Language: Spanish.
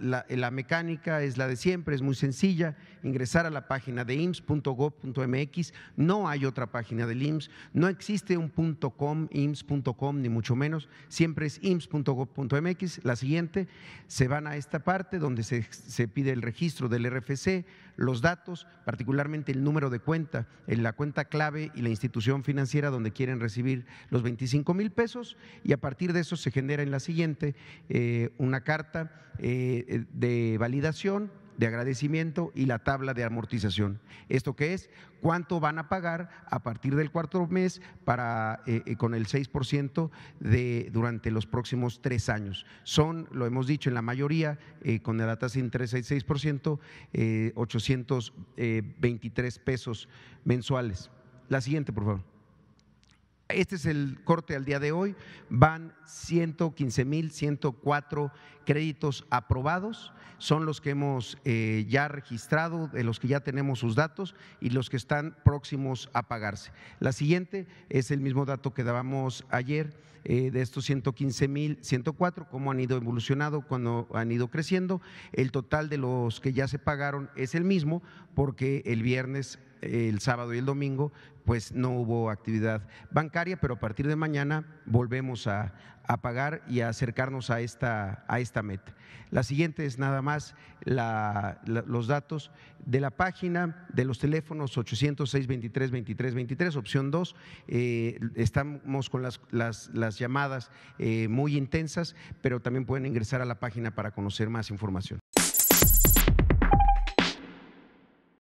La, mecánica es la de siempre, es muy sencilla, ingresar a la página de ims.gov.mx, no hay otra página del IMSS, no existe un .com, ims.com, ni mucho menos, siempre es ims.gov.mx, la siguiente, se van a esta parte donde se, pide el registro del RFC, los datos, particularmente el número de cuenta, la cuenta clave y la institución financiera donde quieren recibir los 25 mil pesos, y a partir de eso se genera en la siguiente eh, una carta. Eh, eh, de, validación, de agradecimiento y la tabla de amortización. ¿Esto qué es? ¿Cuánto van a pagar a partir del cuarto mes para, eh, eh, con el 6% de, durante los próximos tres años? Son, lo hemos dicho, en la mayoría, con la tasa de interés 6%, 823 pesos mensuales. La siguiente, por favor este es el corte al día de hoy, van 115.104 créditos aprobados, son los que hemos eh, ya registrado, de los que ya tenemos sus datos y los que están próximos a pagarse. La siguiente es el mismo dato que dábamos ayer eh, de estos 115.104, cómo han ido evolucionando, cuándo han ido creciendo. El total de los que ya se pagaron es el mismo porque el viernes el sábado y el domingo, pues no hubo actividad bancaria, pero a partir de mañana volvemos a, pagar y a acercarnos a esta, a esta meta. La siguiente es nada más los datos de la página, de los teléfonos 806 23 23 23, opción 2. Eh, estamos con las, llamadas eh, muy intensas, pero también pueden ingresar a la página para conocer más información.